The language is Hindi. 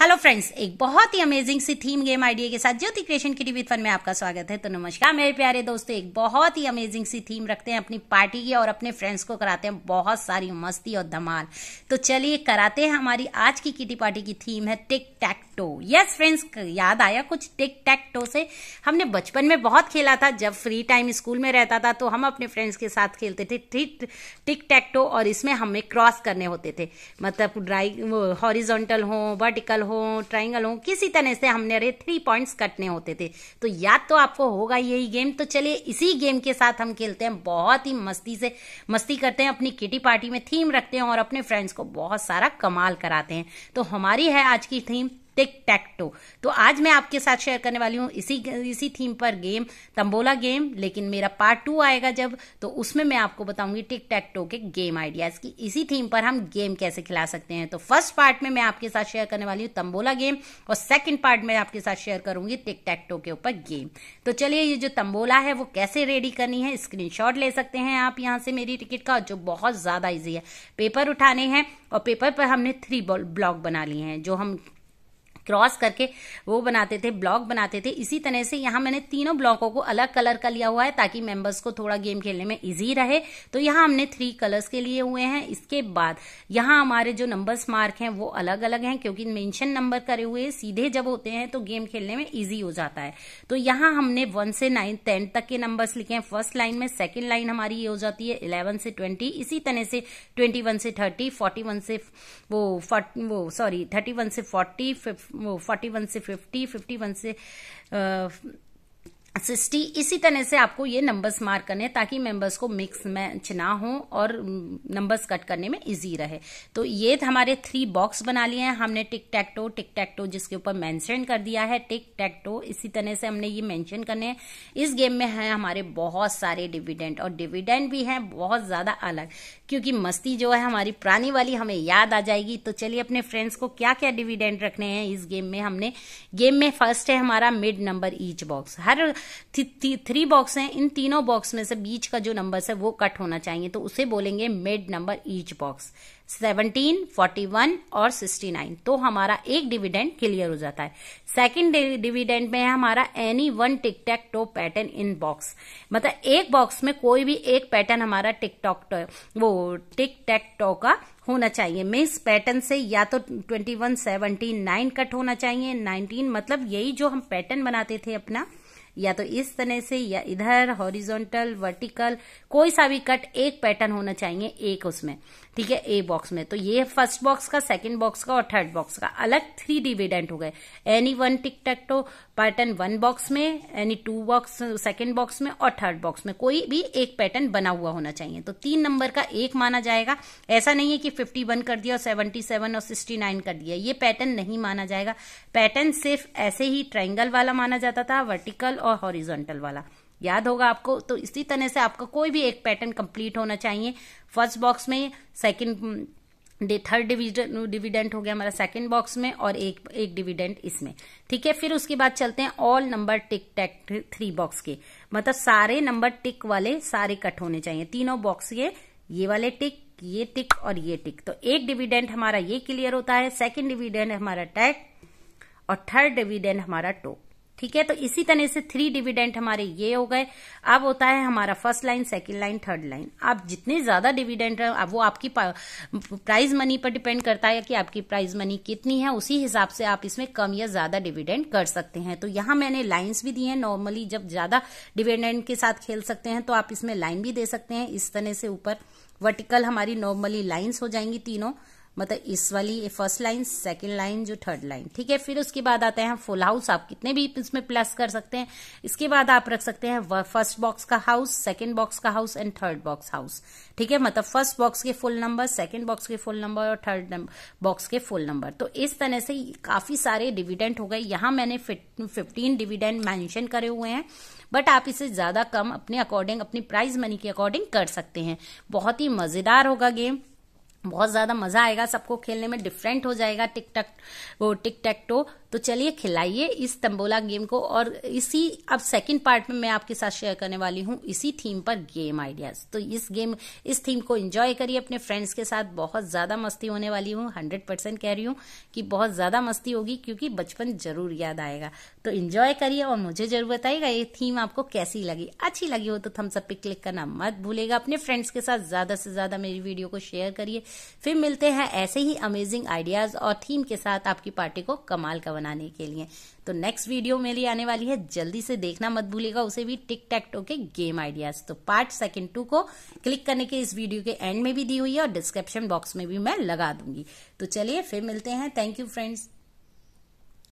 हेलो फ्रेंड्स एक बहुत ही अमेजिंग सी थीम गेम आइडिया के साथ ज्योति क्रिएशन की टीवी फन में आपका स्वागत है तो नमस्कार मेरे प्यारे दोस्तों एक बहुत ही अमेजिंग सी थीम रखते हैं अपनी पार्टी की और अपने फ्रेंड्स को कराते हैं बहुत सारी मस्ती और धमाल तो चलिए कराते हैं हमारी आज की किटी पार्टी की थीम है tic tac toe yes friends याद आया कुछ टिक टैक टो से हमने बचपन में बहुत खेला था जब फ्री टाइम स्कूल में रहता था तो हम अपने फ्रेंड्स के साथ खेलते थे टिक टैक टो और इसमें हमें क्रॉस करने होते थे मतलब ड्राई हॉरिजोंटल हो वर्टिकल हो ट्राइंगल हो किसी तरह से हमने अरे थ्री पॉइंट्स कटने होते थे तो याद तो आपको होगा यही गेम तो चलिए इसी गेम के साथ हम खेलते हैं बहुत ही मस्ती से मस्ती करते हैं अपनी किटी पार्टी में थीम रखते हैं और अपने फ्रेंड्स को बहुत सारा कमाल कराते हैं तो हमारी है आज की थीम टिक टैक टो तो आज मैं आपके साथ शेयर करने वाली हूँ इसी इसी थीम पर गेम तंबोला गेम लेकिन मेरा पार्ट टू आएगा जब तो उसमें मैं आपको बताऊंगी टिक टैक टो के गेम आइडियाज की इसी थीम पर हम गेम कैसे खिला सकते हैं तो फर्स्ट पार्ट में मैं आपके साथ शेयर करने वाली हूँ तंबोला गेम और सेकेंड पार्ट में आपके साथ शेयर करूंगी टिक टैक टो के ऊपर गेम तो चलिए ये जो तंबोला है वो कैसे रेडी करनी है स्क्रीन ले सकते हैं आप यहाँ से मेरी टिकट का जो बहुत ज़्यादा ईजी है पेपर उठाने हैं और पेपर पर हमने थ्री ब्लॉक बना लिए हैं जो हम क्रॉस करके वो बनाते थे ब्लॉक बनाते थे इसी तरह से यहाँ मैंने तीनों ब्लॉकों को अलग कलर का लिया हुआ है ताकि मेंबर्स को थोड़ा गेम खेलने में इजी रहे तो यहाँ हमने थ्री कलर्स के लिए हुए हैं इसके बाद यहाँ हमारे जो नंबर्स मार्क हैं वो अलग अलग हैं क्योंकि मेंशन नंबर करे हुए सीधे जब होते हैं तो गेम खेलने में इजी हो जाता है तो यहाँ हमने वन से नाइन टेन तक के नंबर्स लिखे हैं फर्स्ट लाइन में सेकेंड लाइन हमारी ये हो जाती है इलेवन से ट्वेंटी इसी तरह से ट्वेंटी वन से थर्टी फोर्टी वन से वो वो सॉरी थर्टी वन से फोर्टी वो फोर्टी वन से फिफ्टी फिफ्टी वन से uh, सिस्टी इसी तरह से आपको ये नंबर्स मार्क करने हैं ताकि मेंबर्स को मिक्स मैच ना हो और नंबर्स कट करने में इजी रहे तो ये हमारे थ्री बॉक्स बना लिए हैं हमने टिक टैक्टो टिक टैक्टो जिसके ऊपर मेंशन कर दिया है टिक टैक्टो इसी तरह से हमने ये मेंशन करने हैं इस गेम में है हमारे बहुत सारे डिविडेंड और डिविडेंड भी हैं बहुत ज़्यादा अलग क्योंकि मस्ती जो है हमारी पुरानी वाली हमें याद आ जाएगी तो चलिए अपने फ्रेंड्स को क्या क्या डिविडेंड रखने हैं इस गेम में हमने गेम में फर्स्ट है हमारा मिड नंबर ईच बॉक्स हर थ्री बॉक्स हैं इन तीनों बॉक्स में से बीच का जो नंबर है वो कट होना चाहिए तो उसे बोलेंगे मिड नंबर ईच बॉक्स 17, 41 और 69 तो हमारा एक डिविडेंड क्लियर हो जाता है सेकेंड डिविडेंड में है हमारा any one tic toe pattern in box मतलब एक बॉक्स में कोई भी एक पैटर्न हमारा टिकटॉक टो वो टिक टो का होना चाहिए मिस पैटर्न से या तो 21, 17, 9 कट होना चाहिए 19 मतलब यही जो हम पैटर्न बनाते थे अपना या तो इस तरह से या इधर हॉरिजॉन्टल वर्टिकल कोई सा भी कट एक पैटर्न होना चाहिए एक उसमें ठीक है ए बॉक्स में तो ये फर्स्ट बॉक्स का सेकंड बॉक्स का और थर्ड बॉक्स का अलग थ्री डिविडेंट हो गए any one tic tac toe pattern one box में any two box second box में और थर्ड बॉक्स में कोई भी एक पैटर्न बना हुआ होना चाहिए तो तीन नंबर का एक माना जाएगा ऐसा नहीं है कि फिफ्टी वन कर दिया और सेवनटी सेवन और सिक्सटी नाइन कर दिया ये पैटर्न नहीं माना जाएगा पैटर्न सिर्फ ऐसे ही ट्राइंगल वाला माना जाता था वर्टिकल और हॉरिजॉन्टल वाला याद होगा आपको तो इसी तरह से आपका कोई भी एक पैटर्न कंप्लीट होना चाहिए फर्स्ट बॉक्स में सेकंड थर्ड डिविडेंट डिविडेंट हो गया हमारा सेकंड बॉक्स में और एक एक डिविडेंट इसमें ठीक है फिर उसके बाद चलते हैं all number tic tac three box के मतलब सारे नंबर टिक वाले सारे कट होने चाहिए तीनों बॉक्स के ये वाले टिक ये टिक और ये टिक तो एक डिविडेंट हमारा ये क्लियर होता है सेकंड डिविडेंट हमारा टैक और थर्ड डिविडेंट हमारा टोक ठीक है तो इसी तरह से थ्री डिविडेंट हमारे ये हो गए अब होता है हमारा first line second line third line आप जितने ज्यादा डिविडेंट वो आपकी प्राइज मनी पर डिपेंड करता है कि आपकी प्राइज मनी कितनी है उसी हिसाब से आप इसमें कम या ज्यादा डिविडेंट कर सकते हैं तो यहां मैंने लाइन्स भी दी है नॉर्मली जब ज्यादा डिविडेंट के साथ खेल सकते हैं तो आप इसमें लाइन भी दे सकते हैं इस तरह से ऊपर वर्टिकल हमारी नॉर्मली लाइन्स हो जाएंगी तीनों मतलब इस वाली फर्स्ट लाइन सेकेंड लाइन जो थर्ड लाइन ठीक है फिर उसके बाद आते हैं फुल हाउस आप कितने भी इसमें प्लस कर सकते हैं इसके बाद आप रख सकते हैं फर्स्ट बॉक्स का हाउस सेकेंड बॉक्स का house and third box house ठीक है मतलब फर्स्ट बॉक्स के फुल नंबर सेकेंड बॉक्स के फुल नंबर और थर्ड बॉक्स के फुल नंबर तो इस तरह से काफी सारे डिविडेंट हो गए यहां मैंने फिफ्टीन डिविडेंट मैंशन करे हुए हैं बट आप इसे ज्यादा कम अपने अकॉर्डिंग अपनी प्राइज मनी के अकॉर्डिंग कर सकते हैं बहुत ही मजेदार होगा गेम बहुत ज़्यादा मज़ा आएगा सबको खेलने में डिफरेंट हो जाएगा टिक टक वो टिक टो तो चलिए खिलाइए इस तंबोला गेम को और इसी अब सेकंड पार्ट में मैं आपके साथ शेयर करने वाली हूं इसी थीम पर गेम आइडियाज तो इस गेम इस थीम को एंजॉय करिए अपने फ्रेंड्स के साथ बहुत ज़्यादा मस्ती होने वाली हूं हंड्रेड परसेंट कह रही हूं कि बहुत ज़्यादा मस्ती होगी क्योंकि बचपन जरूर याद आएगा तो इंजॉय करिए और मुझे जरूर बताइएगा ये थीम आपको कैसी लगी अच्छी लगी हो तो थम्सअप अप पे क्लिक करना मत भूलेगा अपने फ्रेंड्स के साथ ज़्यादा से ज़्यादा मेरी वीडियो को शेयर करिए फिर मिलते हैं ऐसे ही अमेजिंग आइडियाज़ और थीम के साथ आपकी पार्टी को कमाल का बना बनाने के लिए तो नेक्स्ट वीडियो मेरी आने वाली है जल्दी से देखना मत भूलिएगा उसे भी टिक टैक टो के गेम आइडियाज तो पार्ट सेकंड टू को क्लिक करने के इस वीडियो के एंड में भी दी हुई है और डिस्क्रिप्शन बॉक्स में भी मैं लगा दूंगी तो चलिए फिर मिलते हैं थैंक यू फ्रेंड्स